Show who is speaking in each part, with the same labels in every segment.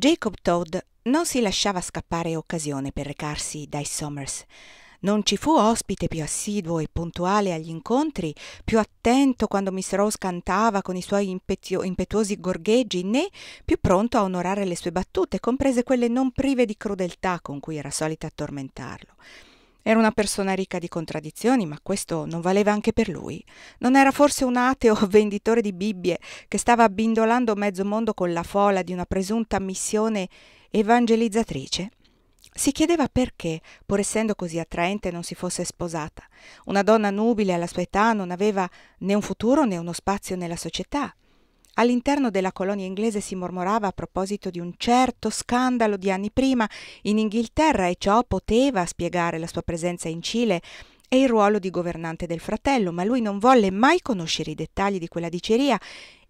Speaker 1: Jacob Todd non si lasciava scappare occasione per recarsi dai Somers. Non ci fu ospite più assiduo e puntuale agli incontri, più attento quando Miss Rose cantava con i suoi impetio- impetuosi gorgheggi, né più pronto a onorare le sue battute, comprese quelle non prive di crudeltà con cui era solita tormentarlo. Era una persona ricca di contraddizioni, ma questo non valeva anche per lui. Non era forse un ateo venditore di Bibbie che stava abbindolando mezzo mondo con la fola di una presunta missione evangelizzatrice? Si chiedeva perché, pur essendo così attraente, non si fosse sposata. Una donna nubile alla sua età non aveva né un futuro né uno spazio nella società. All'interno della colonia inglese si mormorava a proposito di un certo scandalo di anni prima in Inghilterra e ciò poteva spiegare la sua presenza in Cile e il ruolo di governante del fratello, ma lui non volle mai conoscere i dettagli di quella diceria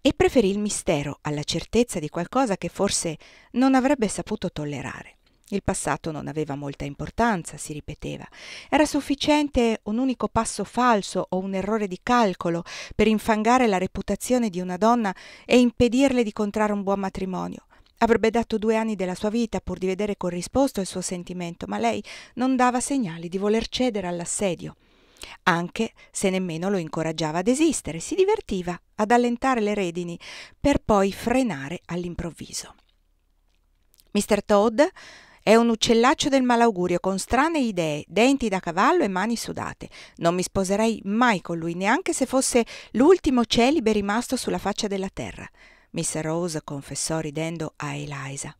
Speaker 1: e preferì il mistero alla certezza di qualcosa che forse non avrebbe saputo tollerare. Il passato non aveva molta importanza, si ripeteva. Era sufficiente un unico passo falso o un errore di calcolo per infangare la reputazione di una donna e impedirle di contrarre un buon matrimonio. Avrebbe dato due anni della sua vita pur di vedere corrisposto il suo sentimento, ma lei non dava segnali di voler cedere all'assedio anche se nemmeno lo incoraggiava ad esistere, si divertiva ad allentare le redini per poi frenare all'improvviso. Mr. Todd è un uccellaccio del malaugurio con strane idee, denti da cavallo e mani sudate. Non mi sposerei mai con lui, neanche se fosse l'ultimo celibe rimasto sulla faccia della terra. Miss Rose confessò ridendo a Eliza.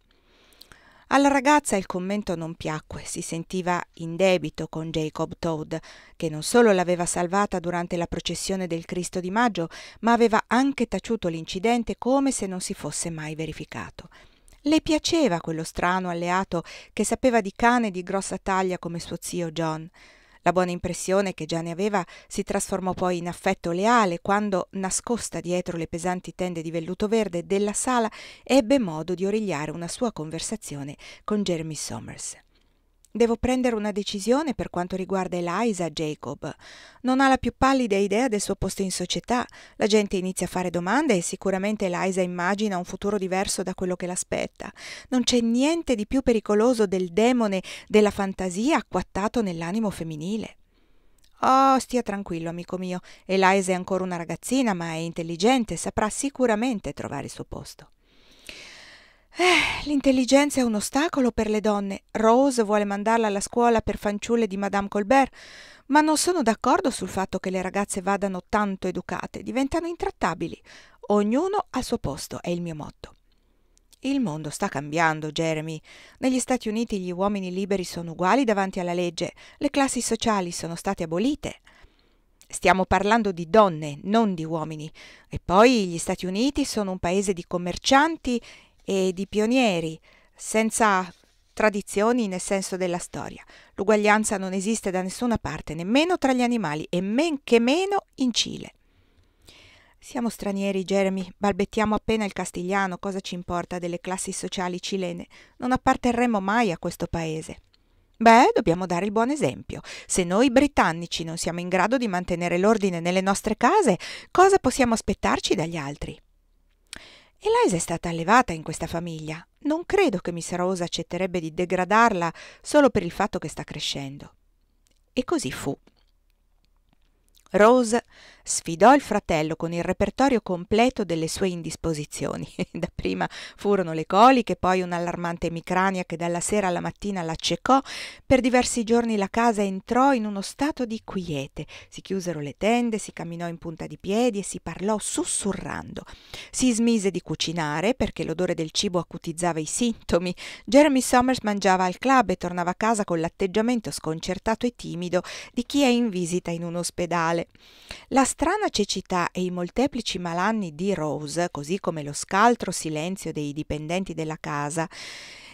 Speaker 1: Alla ragazza il commento non piacque, si sentiva in debito con Jacob Toad, che non solo l'aveva salvata durante la processione del Cristo di Maggio, ma aveva anche taciuto l'incidente come se non si fosse mai verificato. Le piaceva quello strano alleato che sapeva di cane di grossa taglia come suo zio John. La buona impressione che già ne aveva si trasformò poi in affetto leale quando, nascosta dietro le pesanti tende di velluto verde della sala, ebbe modo di origliare una sua conversazione con Jeremy Somers. Devo prendere una decisione per quanto riguarda Eliza Jacob. Non ha la più pallida idea del suo posto in società. La gente inizia a fare domande e sicuramente Eliza immagina un futuro diverso da quello che l'aspetta. Non c'è niente di più pericoloso del demone della fantasia acquattato nell'animo femminile. Oh, stia tranquillo, amico mio. Eliza è ancora una ragazzina, ma è intelligente, e saprà sicuramente trovare il suo posto. Eh, l'intelligenza è un ostacolo per le donne. Rose vuole mandarla alla scuola per fanciulle di Madame Colbert, ma non sono d'accordo sul fatto che le ragazze vadano tanto educate, diventano intrattabili. Ognuno al suo posto è il mio motto. Il mondo sta cambiando, Jeremy. Negli Stati Uniti gli uomini liberi sono uguali davanti alla legge, le classi sociali sono state abolite. Stiamo parlando di donne, non di uomini. E poi gli Stati Uniti sono un paese di commercianti e di pionieri, senza tradizioni nel senso della storia. L'uguaglianza non esiste da nessuna parte, nemmeno tra gli animali e men che meno in Cile. Siamo stranieri, Jeremy, balbettiamo appena il castigliano, cosa ci importa delle classi sociali cilene? Non apparterremo mai a questo paese. Beh, dobbiamo dare il buon esempio. Se noi britannici non siamo in grado di mantenere l'ordine nelle nostre case, cosa possiamo aspettarci dagli altri? Eliza è stata allevata in questa famiglia. Non credo che Miss Rose accetterebbe di degradarla solo per il fatto che sta crescendo. E così fu. Rose sfidò il fratello con il repertorio completo delle sue indisposizioni. Dapprima furono le coliche, poi un'allarmante emicrania che dalla sera alla mattina l'accecò. Per diversi giorni la casa entrò in uno stato di quiete. Si chiusero le tende, si camminò in punta di piedi e si parlò sussurrando. Si smise di cucinare perché l'odore del cibo acutizzava i sintomi. Jeremy Somers mangiava al club e tornava a casa con l'atteggiamento sconcertato e timido di chi è in visita in un ospedale male. La strana cecità e i molteplici malanni di Rose, così come lo scaltro silenzio dei dipendenti della casa,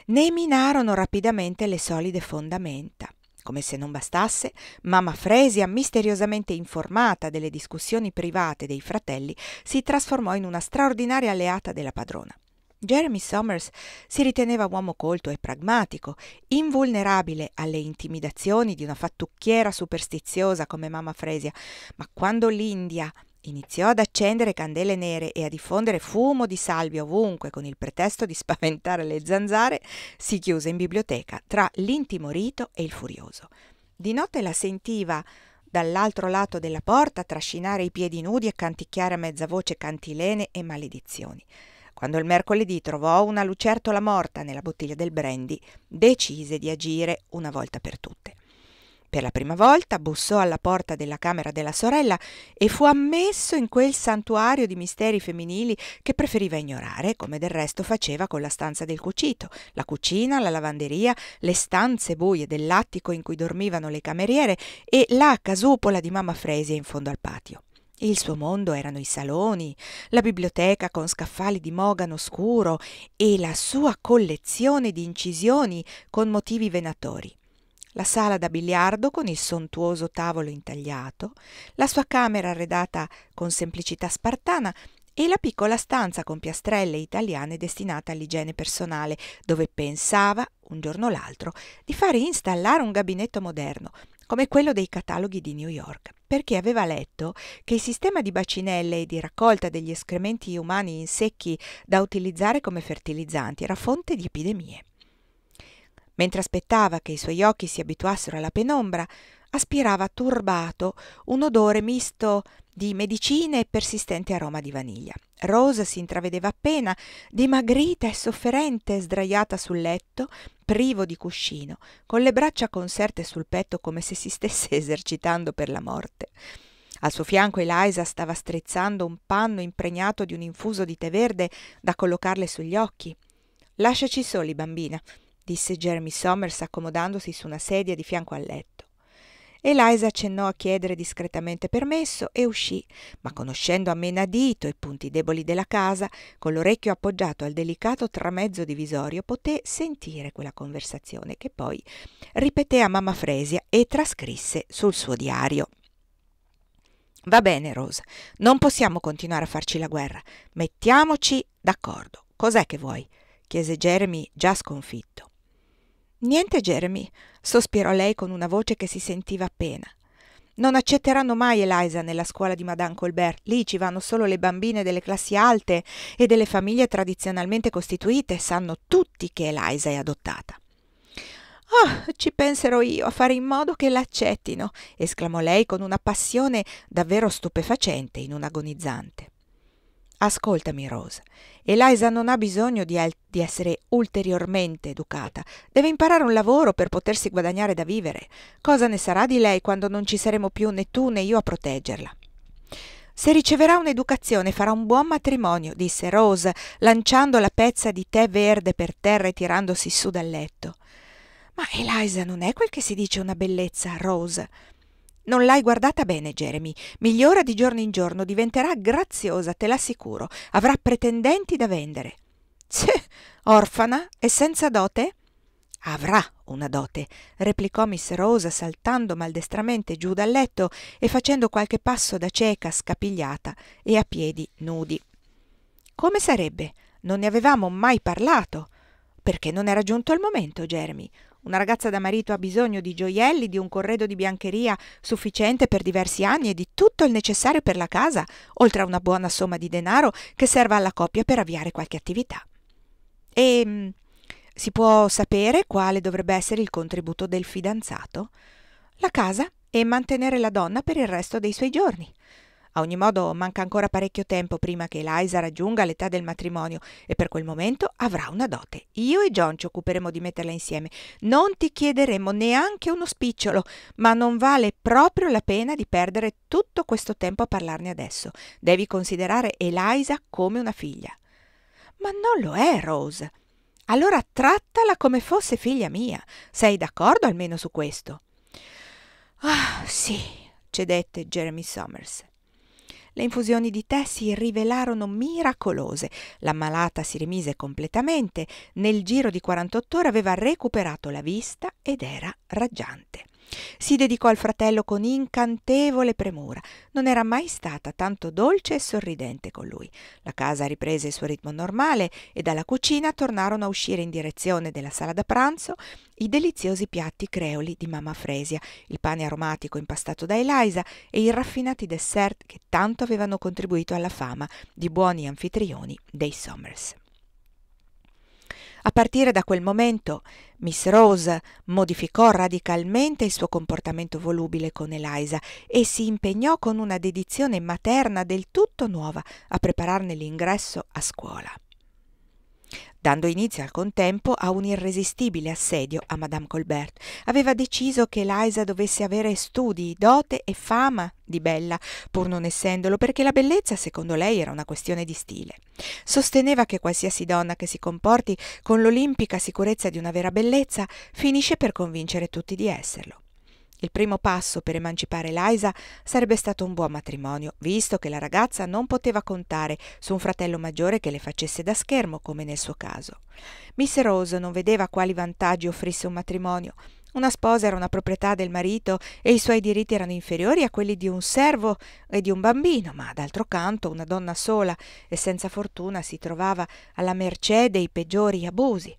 Speaker 1: ne minarono rapidamente le solide fondamenta. Come se non bastasse, mamma Fresia, misteriosamente informata delle discussioni private dei fratelli, si trasformò in una straordinaria alleata della padrona. Jeremy Somers si riteneva uomo colto e pragmatico, invulnerabile alle intimidazioni di una fattucchiera superstiziosa come mamma Fresia, ma quando l'India iniziò ad accendere candele nere e a diffondere fumo di salvia ovunque con il pretesto di spaventare le zanzare, si chiuse in biblioteca tra l'intimorito e il furioso. Di notte la sentiva dall'altro lato della porta trascinare i piedi nudi e canticchiare a mezza voce cantilene e maledizioni. Quando il mercoledì trovò una lucertola morta nella bottiglia del brandy, decise di agire una volta per tutte. Per la prima volta bussò alla porta della camera della sorella e fu ammesso in quel santuario di misteri femminili che preferiva ignorare, come del resto faceva con la stanza del cucito, la cucina, la lavanderia, le stanze buie dell'attico in cui dormivano le cameriere e la casupola di mamma Fresia in fondo al patio. Il suo mondo erano i saloni, la biblioteca con scaffali di mogano scuro e la sua collezione di incisioni con motivi venatori. La sala da biliardo con il sontuoso tavolo intagliato, la sua camera arredata con semplicità spartana e la piccola stanza con piastrelle italiane destinata all'igiene personale, dove pensava, un giorno o l'altro, di fare installare un gabinetto moderno, come quello dei cataloghi di New York perché aveva letto che il sistema di bacinelle e di raccolta degli escrementi umani in secchi da utilizzare come fertilizzanti era fonte di epidemie. Mentre aspettava che i suoi occhi si abituassero alla penombra, aspirava turbato un odore misto di medicine e persistente aroma di vaniglia. Rosa si intravedeva appena, dimagrita e sofferente, sdraiata sul letto, privo di cuscino, con le braccia conserte sul petto come se si stesse esercitando per la morte. Al suo fianco Eliza stava strizzando un panno impregnato di un infuso di tè verde da collocarle sugli occhi. Lasciaci soli, bambina, disse Jeremy Somers accomodandosi su una sedia di fianco al letto. Eliza accennò a chiedere discretamente permesso e uscì, ma conoscendo a menadito i punti deboli della casa, con l'orecchio appoggiato al delicato tramezzo divisorio, poté sentire quella conversazione che poi ripeté a mamma Fresia e trascrisse sul suo diario. Va bene, Rose, non possiamo continuare a farci la guerra. Mettiamoci d'accordo. Cos'è che vuoi? chiese Jeremy già sconfitto. Niente, Jeremy sospirò lei con una voce che si sentiva appena. Non accetteranno mai Eliza nella scuola di Madame Colbert. Lì ci vanno solo le bambine delle classi alte e delle famiglie tradizionalmente costituite. Sanno tutti che Eliza è adottata. Oh, ci penserò io a fare in modo che l'accettino, esclamò lei con una passione davvero stupefacente in un agonizzante. Ascoltami, Rose. Eliza non ha bisogno di, al- di, essere ulteriormente educata. Deve imparare un lavoro per potersi guadagnare da vivere. Cosa ne sarà di lei quando non ci saremo più né tu né io a proteggerla? Se riceverà un'educazione farà un buon matrimonio, disse Rose, lanciando la pezza di tè verde per terra e tirandosi su dal letto. Ma Eliza non è quel che si dice una bellezza, Rose. Non l'hai guardata bene, Jeremy. Migliora di giorno in giorno, diventerà graziosa, te l'assicuro. Avrà pretendenti da vendere. Tse, orfana e senza dote? Avrà una dote, replicò Miss Rosa saltando maldestramente giù dal letto e facendo qualche passo da cieca scapigliata e a piedi nudi. Come sarebbe? Non ne avevamo mai parlato. Perché non era giunto il momento, Jeremy. Una ragazza da marito ha bisogno di gioielli, di un corredo di biancheria sufficiente per diversi anni e di tutto il necessario per la casa, oltre a una buona somma di denaro che serva alla coppia per avviare qualche attività. E ehm, si può sapere quale dovrebbe essere il contributo del fidanzato? La casa e mantenere la donna per il resto dei suoi giorni. A ogni modo manca ancora parecchio tempo prima che Eliza raggiunga l'età del matrimonio e per quel momento avrà una dote. Io e John ci occuperemo di metterla insieme. Non ti chiederemo neanche uno spicciolo, ma non vale proprio la pena di perdere tutto questo tempo a parlarne adesso. Devi considerare Eliza come una figlia. Ma non lo è, Rose. Allora trattala come fosse figlia mia. Sei d'accordo almeno su questo? Ah, sì, cedette Jeremy Somers. Le infusioni di tè si rivelarono miracolose. L'ammalata si rimise completamente. Nel giro di 48 ore aveva recuperato la vista ed era raggiante. Si dedicò al fratello con incantevole premura. Non era mai stata tanto dolce e sorridente con lui. La casa riprese il suo ritmo normale e dalla cucina tornarono a uscire in direzione della sala da pranzo i deliziosi piatti creoli di mamma Fresia, il pane aromatico impastato da Eliza e i raffinati dessert che tanto avevano contribuito alla fama di buoni anfitrioni dei Somers. A partire da quel momento Miss Rose modificò radicalmente il suo comportamento volubile con Eliza e si impegnò con una dedizione materna del tutto nuova a prepararne l'ingresso a scuola dando inizio al contempo a un irresistibile assedio a Madame Colbert. Aveva deciso che Eliza dovesse avere studi, dote e fama di bella, pur non essendolo, perché la bellezza secondo lei era una questione di stile. Sosteneva che qualsiasi donna che si comporti con l'olimpica sicurezza di una vera bellezza finisce per convincere tutti di esserlo. Il primo passo per emancipare Liza sarebbe stato un buon matrimonio, visto che la ragazza non poteva contare su un fratello maggiore che le facesse da schermo, come nel suo caso. Miss Rose non vedeva quali vantaggi offrisse un matrimonio. Una sposa era una proprietà del marito e i suoi diritti erano inferiori a quelli di un servo e di un bambino, ma d'altro canto una donna sola e senza fortuna si trovava alla mercé dei peggiori abusi.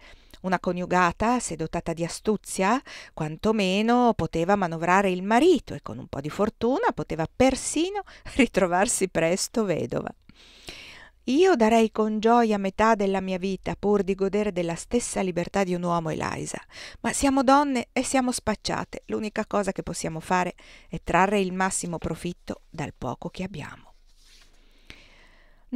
Speaker 1: Una coniugata, se dotata di astuzia, quantomeno poteva manovrare il marito e con un po' di fortuna poteva persino ritrovarsi presto vedova. Io darei con gioia metà della mia vita pur di godere della stessa libertà di un uomo, Eliza. Ma siamo donne e siamo spacciate. L'unica cosa che possiamo fare è trarre il massimo profitto dal poco che abbiamo.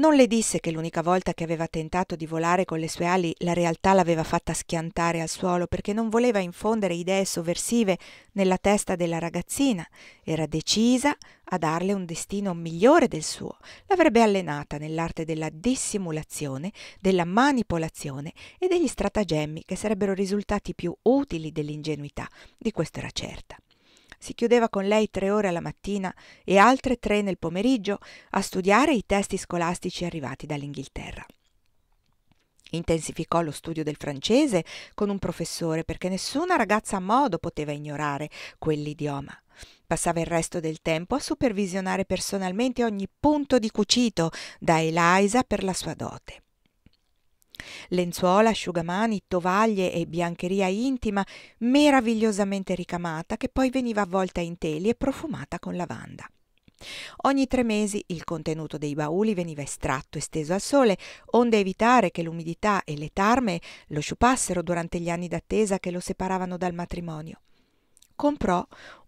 Speaker 1: Non le disse che l'unica volta che aveva tentato di volare con le sue ali la realtà l'aveva fatta schiantare al suolo perché non voleva infondere idee sovversive nella testa della ragazzina. Era decisa a darle un destino migliore del suo. L'avrebbe allenata nell'arte della dissimulazione, della manipolazione e degli stratagemmi che sarebbero risultati più utili dell'ingenuità. Di questo era certa si chiudeva con lei tre ore alla mattina e altre tre nel pomeriggio a studiare i testi scolastici arrivati dall'Inghilterra. Intensificò lo studio del francese con un professore perché nessuna ragazza a modo poteva ignorare quell'idioma. Passava il resto del tempo a supervisionare personalmente ogni punto di cucito da Eliza per la sua dote. Lenzuola, asciugamani, tovaglie e biancheria intima meravigliosamente ricamata che poi veniva avvolta in teli e profumata con lavanda. Ogni tre mesi il contenuto dei bauli veniva estratto e steso al sole, onde evitare che l'umidità e le tarme lo sciupassero durante gli anni d'attesa che lo separavano dal matrimonio comprò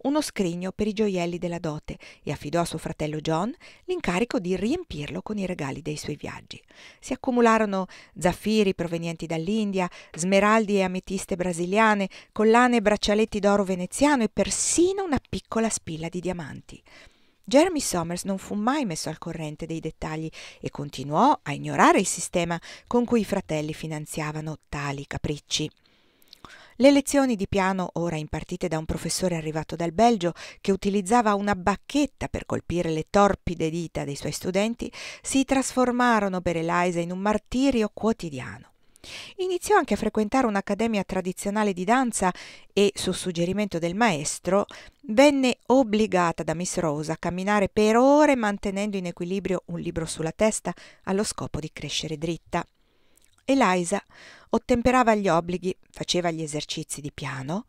Speaker 1: uno scrigno per i gioielli della dote e affidò a suo fratello John l'incarico di riempirlo con i regali dei suoi viaggi. Si accumularono zaffiri provenienti dall'India, smeraldi e ametiste brasiliane, collane e braccialetti d'oro veneziano e persino una piccola spilla di diamanti. Jeremy Somers non fu mai messo al corrente dei dettagli e continuò a ignorare il sistema con cui i fratelli finanziavano tali capricci. Le lezioni di piano, ora impartite da un professore arrivato dal Belgio, che utilizzava una bacchetta per colpire le torpide dita dei suoi studenti, si trasformarono per Eliza in un martirio quotidiano. Iniziò anche a frequentare un'accademia tradizionale di danza e, su suggerimento del maestro, venne obbligata da Miss Rose a camminare per ore mantenendo in equilibrio un libro sulla testa allo scopo di crescere dritta. Eliza ottemperava gli obblighi, faceva gli esercizi di piano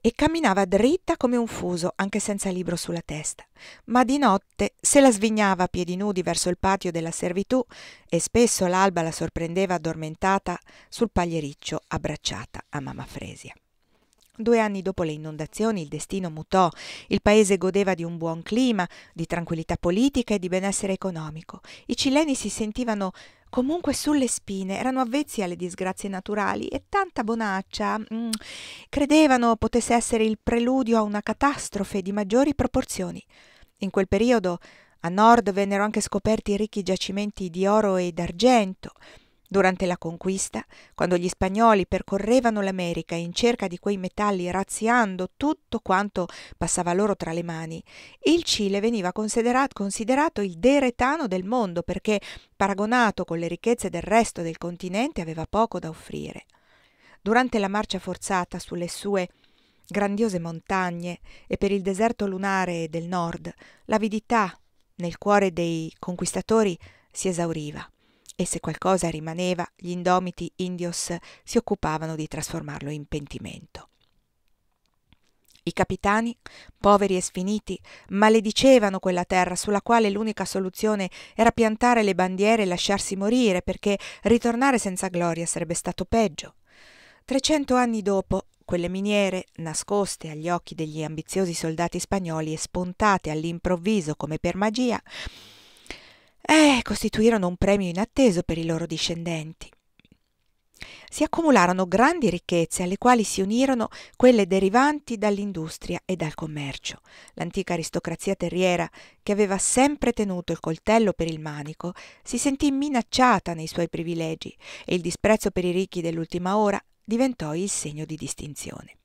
Speaker 1: e camminava dritta come un fuso, anche senza libro sulla testa. Ma di notte se la svignava a piedi nudi verso il patio della servitù e spesso l'alba la sorprendeva addormentata sul pagliericcio abbracciata a mamma Fresia. Due anni dopo le inondazioni il destino mutò, il paese godeva di un buon clima, di tranquillità politica e di benessere economico. I cileni si sentivano comunque sulle spine, erano avvezzi alle disgrazie naturali e tanta bonaccia mh, mm, credevano potesse essere il preludio a una catastrofe di maggiori proporzioni. In quel periodo a nord vennero anche scoperti ricchi giacimenti di oro e d'argento, Durante la conquista, quando gli spagnoli percorrevano l'America in cerca di quei metalli razziando tutto quanto passava loro tra le mani, il Cile veniva considerato, considerato il deretano del mondo perché, paragonato con le ricchezze del resto del continente, aveva poco da offrire. Durante la marcia forzata sulle sue grandiose montagne e per il deserto lunare del nord, l'avidità nel cuore dei conquistatori si esauriva e se qualcosa rimaneva, gli indomiti indios si occupavano di trasformarlo in pentimento. I capitani, poveri e sfiniti, maledicevano quella terra sulla quale l'unica soluzione era piantare le bandiere e lasciarsi morire, perché ritornare senza gloria sarebbe stato peggio. Trecento anni dopo, quelle miniere, nascoste agli occhi degli ambiziosi soldati spagnoli e spuntate all'improvviso come per magia, eh, costituirono un premio inatteso per i loro discendenti. Si accumularono grandi ricchezze alle quali si unirono quelle derivanti dall'industria e dal commercio. L'antica aristocrazia terriera, che aveva sempre tenuto il coltello per il manico, si sentì minacciata nei suoi privilegi e il disprezzo per i ricchi dell'ultima ora diventò il segno di distinzione.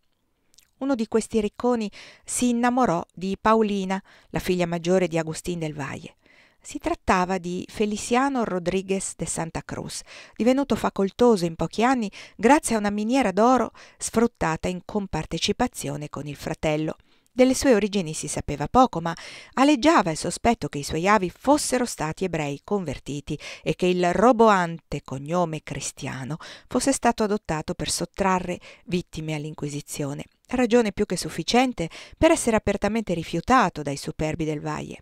Speaker 1: Uno di questi ricconi si innamorò di Paolina, la figlia maggiore di Agustin del Valle. Si trattava di Feliciano Rodríguez de Santa Cruz, divenuto facoltoso in pochi anni grazie a una miniera d'oro sfruttata in compartecipazione con il fratello. Delle sue origini si sapeva poco, ma aleggiava il sospetto che i suoi avi fossero stati ebrei convertiti e che il roboante cognome cristiano fosse stato adottato per sottrarre vittime all'Inquisizione, ragione più che sufficiente per essere apertamente rifiutato dai superbi del Valle.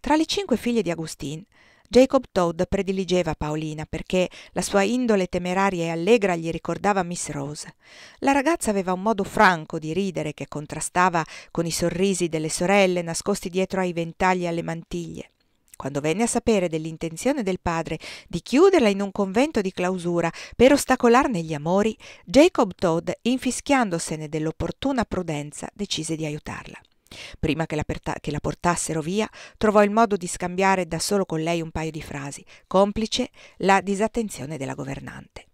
Speaker 1: Tra le cinque figlie di Agustin, Jacob Todd prediligeva Paolina perché la sua indole temeraria e allegra gli ricordava Miss Rose. La ragazza aveva un modo franco di ridere che contrastava con i sorrisi delle sorelle nascosti dietro ai ventagli e alle mantiglie. Quando venne a sapere dell'intenzione del padre di chiuderla in un convento di clausura per ostacolarne gli amori, Jacob Todd, infischiandosene dell'opportuna prudenza, decise di aiutarla. Prima che la, che la portassero via, trovò il modo di scambiare da solo con lei un paio di frasi, complice la disattenzione della governante.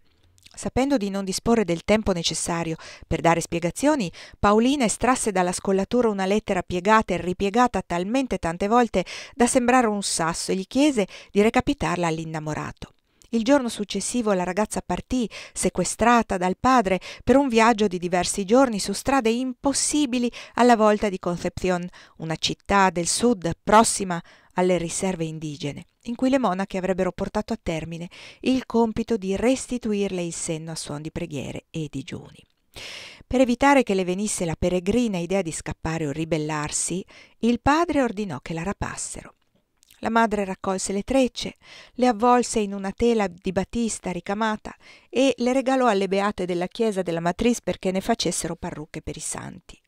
Speaker 1: Sapendo di non disporre del tempo necessario per dare spiegazioni, Paolina estrasse dalla scollatura una lettera piegata e ripiegata talmente tante volte da sembrare un sasso e gli chiese di recapitarla all'innamorato. Il giorno successivo la ragazza partì, sequestrata dal padre, per un viaggio di diversi giorni su strade impossibili alla volta di Concepción, una città del sud prossima alle riserve indigene, in cui le monache avrebbero portato a termine il compito di restituirle il senno a suon di preghiere e digiuni. Per evitare che le venisse la peregrina idea di scappare o ribellarsi, il padre ordinò che la rapassero. La madre raccolse le trecce, le avvolse in una tela di batista ricamata e le regalò alle beate della chiesa della Matriz perché ne facessero parrucche per i santi.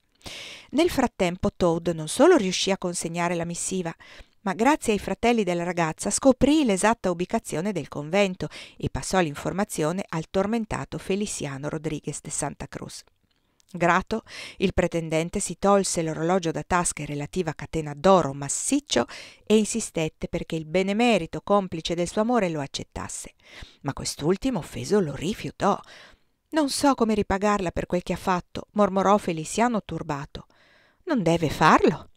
Speaker 1: Nel frattempo Toad non solo riuscì a consegnare la missiva, ma grazie ai fratelli della ragazza scoprì l'esatta ubicazione del convento e passò l'informazione al tormentato Feliciano Rodriguez de Santa Cruz. Grato, il pretendente si tolse l'orologio da tasca e relativa catena d'oro massiccio e insistette perché il benemerito complice del suo amore lo accettasse. Ma quest'ultimo offeso lo rifiutò. Non so come ripagarla per quel che ha fatto, mormorò Feliciano turbato. Non deve farlo,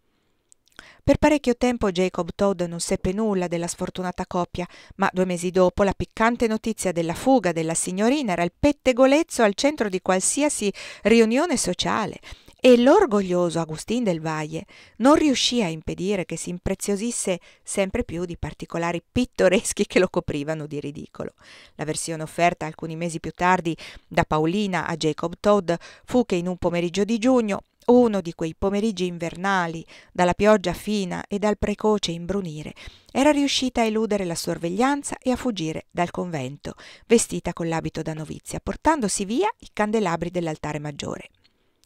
Speaker 1: per parecchio tempo Jacob Todd non seppe nulla della sfortunata coppia, ma due mesi dopo la piccante notizia della fuga della signorina era il pettegolezzo al centro di qualsiasi riunione sociale e l'orgoglioso Agustin del Valle non riuscì a impedire che si impreziosisse sempre più di particolari pittoreschi che lo coprivano di ridicolo. La versione offerta alcuni mesi più tardi da Paolina a Jacob Todd fu che in un pomeriggio di giugno uno di quei pomeriggi invernali, dalla pioggia fina e dal precoce imbrunire, era riuscita a eludere la sorveglianza e a fuggire dal convento, vestita con l'abito da novizia, portandosi via i candelabri dell'altare maggiore.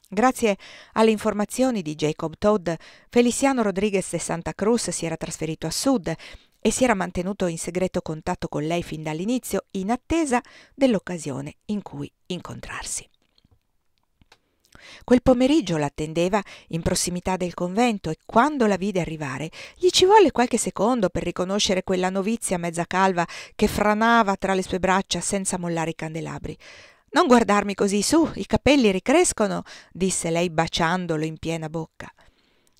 Speaker 1: Grazie alle informazioni di Jacob Todd, Feliciano Rodriguez de Santa Cruz si era trasferito a sud e si era mantenuto in segreto contatto con lei fin dall'inizio, in attesa dell'occasione in cui incontrarsi. Quel pomeriggio l'attendeva in prossimità del convento e quando la vide arrivare gli ci volle qualche secondo per riconoscere quella novizia mezza calva che franava tra le sue braccia senza mollare i candelabri. Non guardarmi così su, i capelli ricrescono, disse lei baciandolo in piena bocca.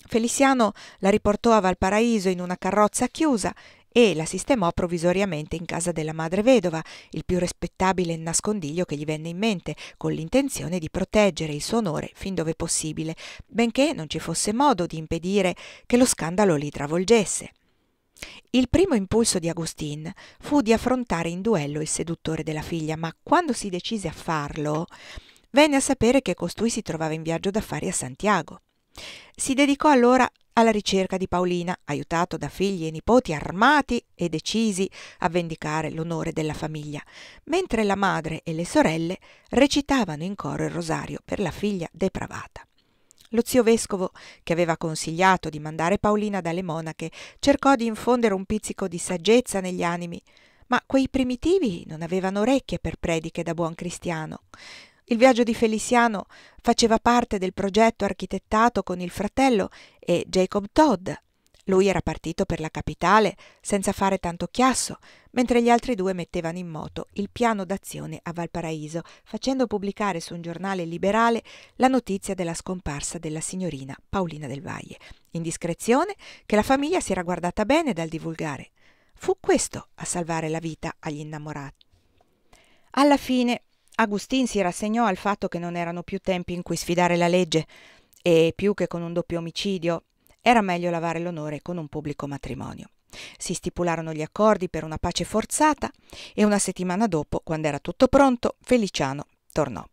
Speaker 1: Feliciano la riportò a Valparaíso in una carrozza chiusa e la sistemò provvisoriamente in casa della madre vedova, il più rispettabile nascondiglio che gli venne in mente, con l'intenzione di proteggere il suo onore fin dove possibile, benché non ci fosse modo di impedire che lo scandalo li travolgesse. Il primo impulso di Agustin fu di affrontare in duello il seduttore della figlia, ma quando si decise a farlo, venne a sapere che costui si trovava in viaggio d'affari a Santiago. Si dedicò allora alla ricerca di Paolina, aiutato da figli e nipoti armati e decisi a vendicare l'onore della famiglia, mentre la madre e le sorelle recitavano in coro il rosario per la figlia depravata. Lo zio vescovo, che aveva consigliato di mandare Paolina dalle monache, cercò di infondere un pizzico di saggezza negli animi, ma quei primitivi non avevano orecchie per prediche da buon cristiano. Il viaggio di Feliciano faceva parte del progetto architettato con il fratello e Jacob Todd. Lui era partito per la capitale senza fare tanto chiasso, mentre gli altri due mettevano in moto il piano d'azione a Valparaíso, facendo pubblicare su un giornale liberale la notizia della scomparsa della signorina Paolina del Valle, indiscrezione che la famiglia si era guardata bene dal divulgare. Fu questo a salvare la vita agli innamorati. Alla fine Agustin si rassegnò al fatto che non erano più tempi in cui sfidare la legge e più che con un doppio omicidio era meglio lavare l'onore con un pubblico matrimonio. Si stipularono gli accordi per una pace forzata e una settimana dopo, quando era tutto pronto, Feliciano tornò.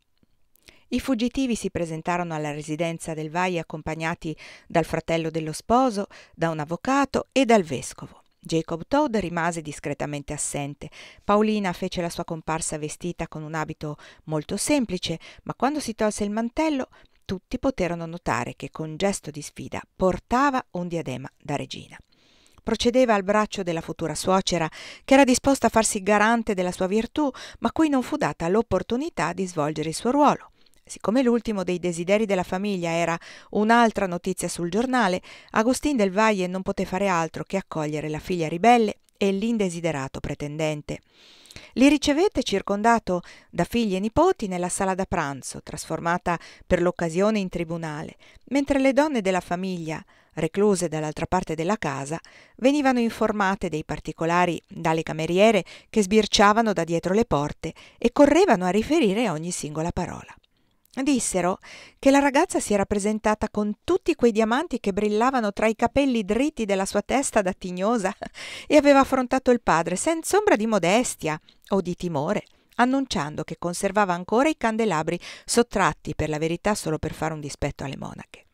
Speaker 1: I fuggitivi si presentarono alla residenza del Vai accompagnati dal fratello dello sposo, da un avvocato e dal vescovo. Jacob Todd rimase discretamente assente. Paolina fece la sua comparsa vestita con un abito molto semplice, ma quando si tolse il mantello tutti poterono notare che con gesto di sfida portava un diadema da regina. Procedeva al braccio della futura suocera, che era disposta a farsi garante della sua virtù, ma cui non fu data l'opportunità di svolgere il suo ruolo. Siccome l'ultimo dei desideri della famiglia era un'altra notizia sul giornale, Agustin del Valle non poté fare altro che accogliere la figlia ribelle e l'indesiderato pretendente. Li ricevette circondato da figli e nipoti nella sala da pranzo, trasformata per l'occasione in tribunale, mentre le donne della famiglia, recluse dall'altra parte della casa, venivano informate dei particolari dalle cameriere che sbirciavano da dietro le porte e correvano a riferire ogni singola parola. Dissero che la ragazza si era presentata con tutti quei diamanti che brillavano tra i capelli dritti della sua testa da tignosa e aveva affrontato il padre senza ombra di modestia o di timore, annunciando che conservava ancora i candelabri sottratti per la verità solo per fare un dispetto alle monache.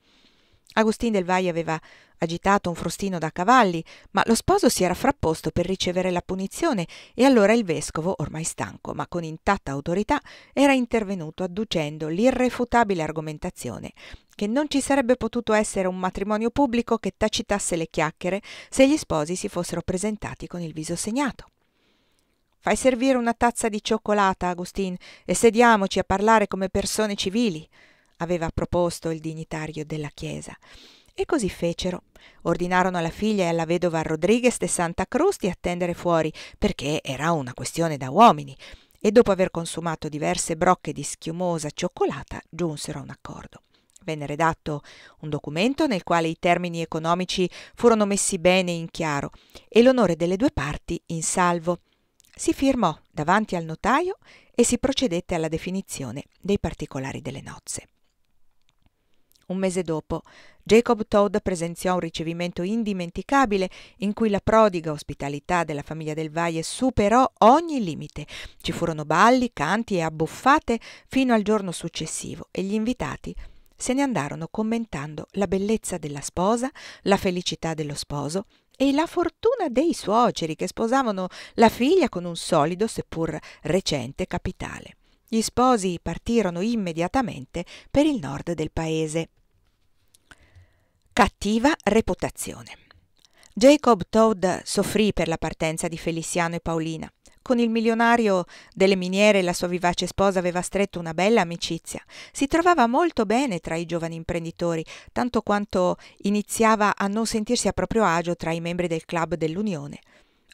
Speaker 1: Agustin del Vai aveva agitato un frustino da cavalli, ma lo sposo si era frapposto per ricevere la punizione e allora il vescovo, ormai stanco ma con intatta autorità, era intervenuto adducendo l'irrefutabile argomentazione che non ci sarebbe potuto essere un matrimonio pubblico che tacitasse le chiacchiere se gli sposi si fossero presentati con il viso segnato. Fai servire una tazza di cioccolata, Agustin, e sediamoci a parlare come persone civili aveva proposto il dignitario della chiesa. E così fecero. Ordinarono alla figlia e alla vedova Rodriguez de Santa Cruz di attendere fuori, perché era una questione da uomini. E dopo aver consumato diverse brocche di schiumosa cioccolata, giunsero a un accordo. Venne redatto un documento nel quale i termini economici furono messi bene in chiaro e l'onore delle due parti in salvo. Si firmò davanti al notaio e si procedette alla definizione dei particolari delle nozze. Un mese dopo, Jacob Todd presenziò un ricevimento indimenticabile in cui la prodiga ospitalità della famiglia del Valle superò ogni limite. Ci furono balli, canti e abbuffate fino al giorno successivo e gli invitati se ne andarono commentando la bellezza della sposa, la felicità dello sposo e la fortuna dei suoceri che sposavano la figlia con un solido, seppur recente, capitale. Gli sposi partirono immediatamente per il nord del paese. Cattiva reputazione. Jacob Todd soffrì per la partenza di Feliciano e Paolina. Con il milionario delle miniere e la sua vivace sposa aveva stretto una bella amicizia. Si trovava molto bene tra i giovani imprenditori, tanto quanto iniziava a non sentirsi a proprio agio tra i membri del club dell'Unione.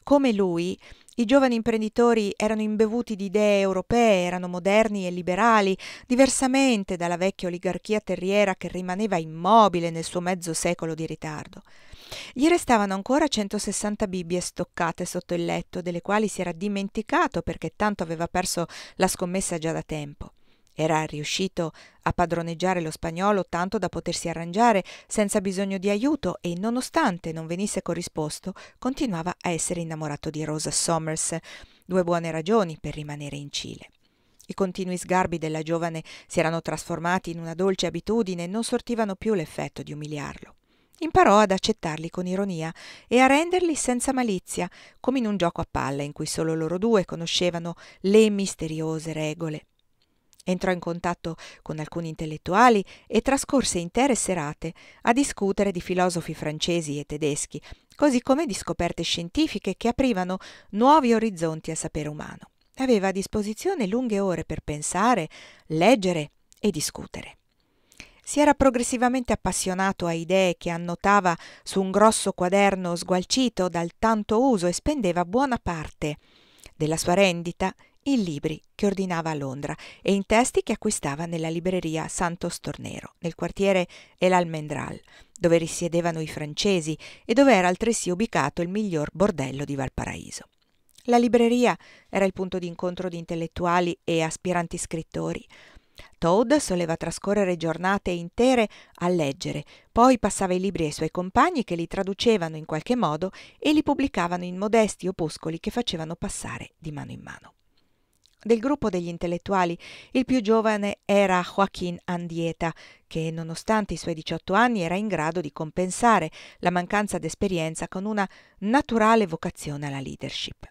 Speaker 1: Come lui, i giovani imprenditori erano imbevuti di idee europee, erano moderni e liberali, diversamente dalla vecchia oligarchia terriera che rimaneva immobile nel suo mezzo secolo di ritardo. Gli restavano ancora 160 Bibbie stoccate sotto il letto, delle quali si era dimenticato perché tanto aveva perso la scommessa già da tempo. Era riuscito a padroneggiare lo spagnolo tanto da potersi arrangiare senza bisogno di aiuto e nonostante non venisse corrisposto, continuava a essere innamorato di Rosa Somers, due buone ragioni per rimanere in Cile. I continui sgarbi della giovane si erano trasformati in una dolce abitudine e non sortivano più l'effetto di umiliarlo. Imparò ad accettarli con ironia e a renderli senza malizia, come in un gioco a palla in cui solo loro due conoscevano le misteriose regole. Entrò in contatto con alcuni intellettuali e trascorse intere serate a discutere di filosofi francesi e tedeschi, così come di scoperte scientifiche che aprivano nuovi orizzonti al sapere umano. Aveva a disposizione lunghe ore per pensare, leggere e discutere. Si era progressivamente appassionato a idee che annotava su un grosso quaderno sgualcito dal tanto uso e spendeva buona parte della sua rendita in libri che ordinava a Londra e in testi che acquistava nella libreria Santos Tornero, nel quartiere El Almendral, dove risiedevano i francesi e dove era altresì ubicato il miglior bordello di Valparaiso. La libreria era il punto d'incontro di intellettuali e aspiranti scrittori. Toad soleva trascorrere giornate intere a leggere, poi passava i libri ai suoi compagni che li traducevano in qualche modo e li pubblicavano in modesti opuscoli che facevano passare di mano in mano. Del gruppo degli intellettuali il più giovane era Joaquín Andieta, che nonostante i suoi 18 anni era in grado di compensare la mancanza d'esperienza con una naturale vocazione alla leadership.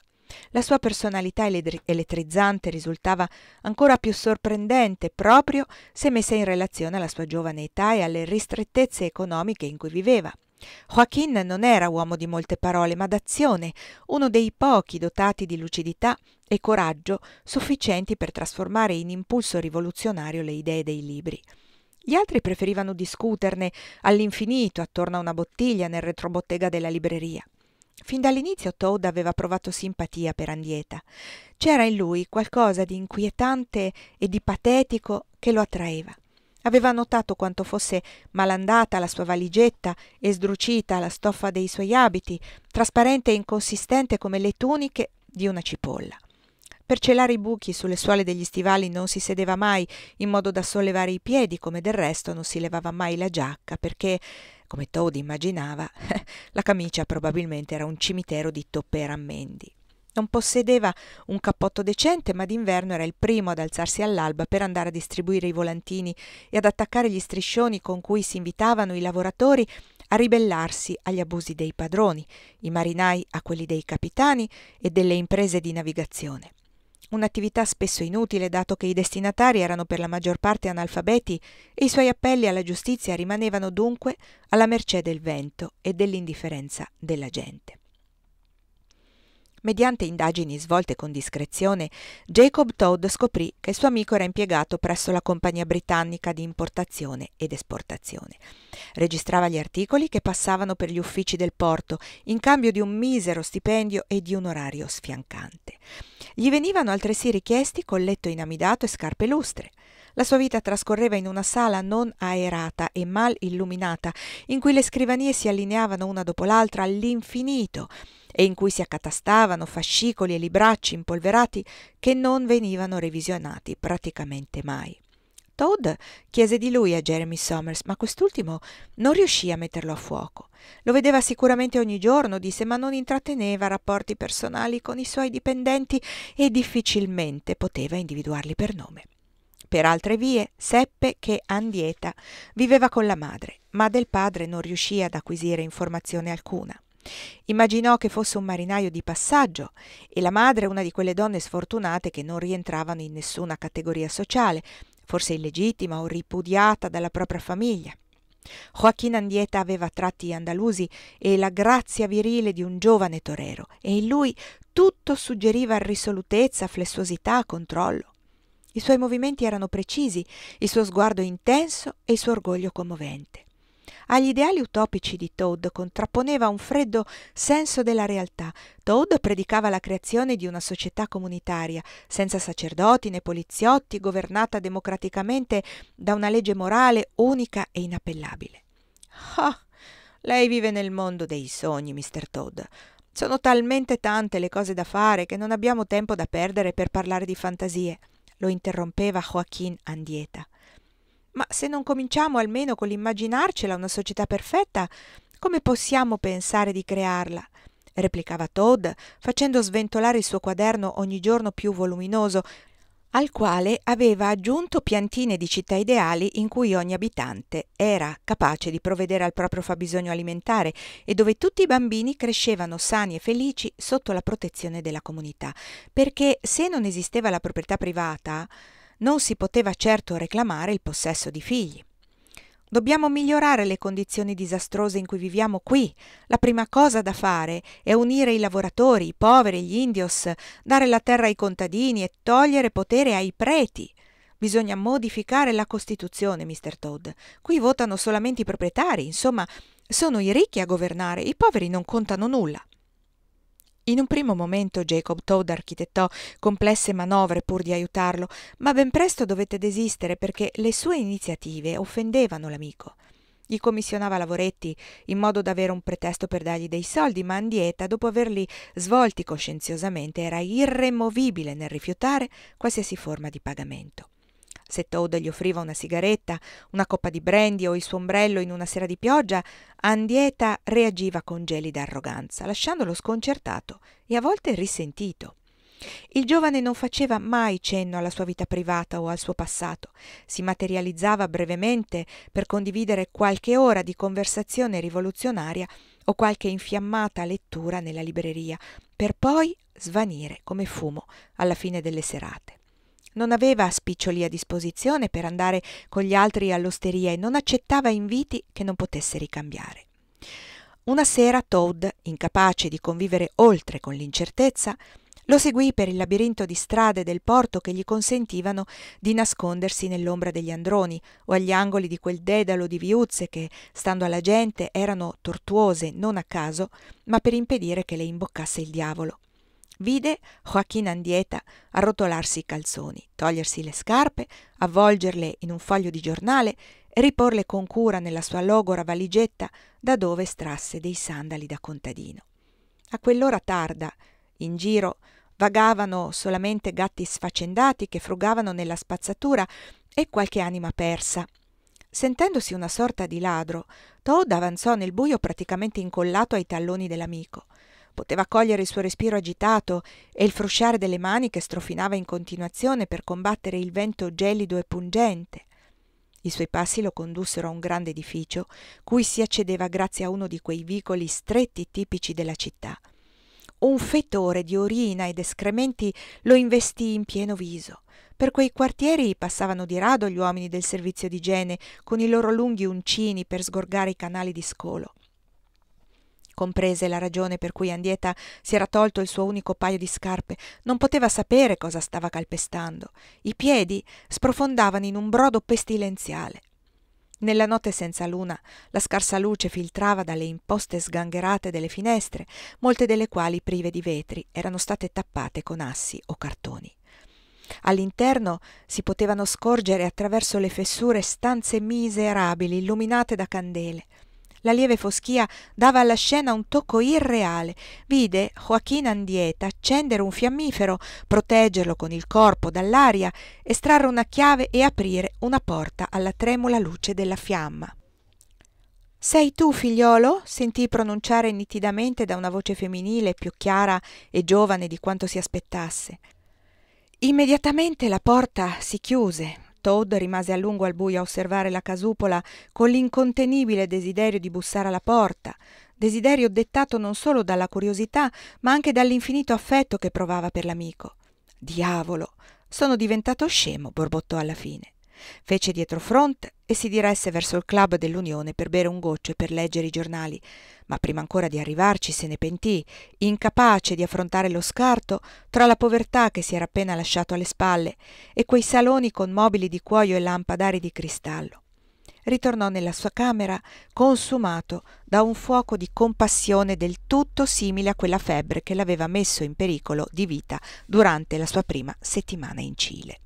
Speaker 1: La sua personalità elettrizzante risultava ancora più sorprendente proprio se messa in relazione alla sua giovane età e alle ristrettezze economiche in cui viveva. Joaquin non era uomo di molte parole, ma d'azione, uno dei pochi dotati di lucidità e coraggio sufficienti per trasformare in impulso rivoluzionario le idee dei libri. Gli altri preferivano discuterne all'infinito attorno a una bottiglia nel retrobottega della libreria. Fin dall'inizio Toad aveva provato simpatia per Andieta. C'era in lui qualcosa di inquietante e di patetico che lo attraeva. Aveva notato quanto fosse malandata la sua valigetta e sdrucita la stoffa dei suoi abiti, trasparente e inconsistente come le tuniche di una cipolla. Per celare i buchi sulle suole degli stivali non si sedeva mai, in modo da sollevare i piedi, come del resto non si levava mai la giacca, perché, come Toad immaginava, la camicia probabilmente era un cimitero di toppe e rammenti. Non possedeva un cappotto decente, ma d'inverno era il primo ad alzarsi all'alba per andare a distribuire i volantini e ad attaccare gli striscioni con cui si invitavano i lavoratori a ribellarsi agli abusi dei padroni, i marinai a quelli dei capitani e delle imprese di navigazione. Un'attività spesso inutile dato che i destinatari erano per la maggior parte analfabeti e i suoi appelli alla giustizia rimanevano dunque alla mercé del vento e dell'indifferenza della gente. Mediante indagini svolte con discrezione, Jacob Todd scoprì che il suo amico era impiegato presso la compagnia britannica di importazione ed esportazione. Registrava gli articoli che passavano per gli uffici del porto in cambio di un misero stipendio e di un orario sfiancante. Gli venivano altresì richiesti colletto inamidato e scarpe lustre. La sua vita trascorreva in una sala non aerata e mal illuminata, in cui le scrivanie si allineavano una dopo l'altra all'infinito e in cui si accatastavano fascicoli e libracci impolverati che non venivano revisionati praticamente mai. Todd chiese di lui a Jeremy Somers, ma quest'ultimo non riuscì a metterlo a fuoco. Lo vedeva sicuramente ogni giorno, disse, ma non intratteneva rapporti personali con i suoi dipendenti e difficilmente poteva individuarli per nome. Per altre vie seppe che Andieta viveva con la madre, ma del padre non riuscì ad acquisire informazione alcuna. Immaginò che fosse un marinaio di passaggio e la madre una di quelle donne sfortunate che non rientravano in nessuna categoria sociale, forse illegittima o ripudiata dalla propria famiglia. Joaquin Andieta aveva tratti andalusi e la grazia virile di un giovane torero, e in lui tutto suggeriva risolutezza, flessuosità, controllo. I suoi movimenti erano precisi, il suo sguardo intenso e il suo orgoglio commovente. Agli ideali utopici di Toad contrapponeva un freddo senso della realtà. Toad predicava la creazione di una società comunitaria, senza sacerdoti né poliziotti, governata democraticamente da una legge morale unica e inappellabile. Ah, lei vive nel mondo dei sogni, Mr. Toad. Sono talmente tante le cose da fare che non abbiamo tempo da perdere per parlare di fantasie. Lo interrompeva Joaquin Andieta. Ma se non cominciamo almeno con l'immaginarcela una società perfetta, come possiamo pensare di crearla? replicava Todd, facendo sventolare il suo quaderno ogni giorno più voluminoso, al quale aveva aggiunto piantine di città ideali in cui ogni abitante era capace di provvedere al proprio fabbisogno alimentare e dove tutti i bambini crescevano sani e felici sotto la protezione della comunità. Perché se non esisteva la proprietà privata, non si poteva certo reclamare il possesso di figli. Dobbiamo migliorare le condizioni disastrose in cui viviamo qui. La prima cosa da fare è unire i lavoratori, i poveri, gli indios, dare la terra ai contadini e togliere potere ai preti. Bisogna modificare la Costituzione, Mr. Todd. Qui votano solamente i proprietari, insomma, sono i ricchi a governare, i poveri non contano nulla. In un primo momento Jacob Todd architettò complesse manovre pur di aiutarlo, ma ben presto dovette desistere perché le sue iniziative offendevano l'amico. Gli commissionava lavoretti in modo da avere un pretesto per dargli dei soldi, ma Andieta, dopo averli svolti coscienziosamente, era irremovibile nel rifiutare qualsiasi forma di pagamento. Se Toad gli offriva una sigaretta, una coppa di brandy o il suo ombrello in una sera di pioggia, Andieta reagiva con gelida arroganza, lasciandolo sconcertato e a volte risentito. Il giovane non faceva mai cenno alla sua vita privata o al suo passato, si materializzava brevemente per condividere qualche ora di conversazione rivoluzionaria o qualche infiammata lettura nella libreria, per poi svanire come fumo alla fine delle serate. Non aveva spiccioli a disposizione per andare con gli altri all'osteria e non accettava inviti che non potesse ricambiare. Una sera Toad, incapace di convivere oltre con l'incertezza, lo seguì per il labirinto di strade del porto che gli consentivano di nascondersi nell'ombra degli androni o agli angoli di quel dedalo di viuzze che, stando alla gente, erano tortuose non a caso, ma per impedire che le imboccasse il diavolo vide Joaquin Andieta arrotolarsi i calzoni, togliersi le scarpe, avvolgerle in un foglio di giornale e riporle con cura nella sua logora valigetta da dove strasse dei sandali da contadino. A quell'ora tarda, in giro, vagavano solamente gatti sfaccendati che frugavano nella spazzatura e qualche anima persa. Sentendosi una sorta di ladro, Todd avanzò nel buio praticamente incollato ai talloni dell'amico – Poteva cogliere il suo respiro agitato e il frusciare delle mani che strofinava in continuazione per combattere il vento gelido e pungente. I suoi passi lo condussero a un grande edificio cui si accedeva grazie a uno di quei vicoli stretti tipici della città. Un fetore di orina ed escrementi lo investì in pieno viso. Per quei quartieri passavano di rado gli uomini del servizio di igiene con i loro lunghi uncini per sgorgare i canali di scolo comprese la ragione per cui Andieta si era tolto il suo unico paio di scarpe, non poteva sapere cosa stava calpestando. I piedi sprofondavano in un brodo pestilenziale. Nella notte senza luna, la scarsa luce filtrava dalle imposte sgangherate delle finestre, molte delle quali prive di vetri erano state tappate con assi o cartoni. All'interno si potevano scorgere attraverso le fessure stanze miserabili illuminate da candele, la lieve foschia dava alla scena un tocco irreale. Vide Joaquin Andieta accendere un fiammifero, proteggerlo con il corpo dall'aria, estrarre una chiave e aprire una porta alla tremula luce della fiamma. Sei tu, figliolo? sentì pronunciare nitidamente da una voce femminile più chiara e giovane di quanto si aspettasse. Immediatamente la porta si chiuse Toad rimase a lungo al buio a osservare la casupola con l'incontenibile desiderio di bussare alla porta, desiderio dettato non solo dalla curiosità, ma anche dall'infinito affetto che provava per l'amico. Diavolo, sono diventato scemo, borbottò alla fine. Fece dietro front e si diresse verso il club dell'Unione per bere un goccio e per leggere i giornali, ma prima ancora di arrivarci se ne pentì, incapace di affrontare lo scarto tra la povertà che si era appena lasciato alle spalle e quei saloni con mobili di cuoio e lampadari di cristallo ritornò nella sua camera consumato da un fuoco di compassione del tutto simile a quella febbre che l'aveva messo in pericolo di vita durante la sua prima settimana in Cile.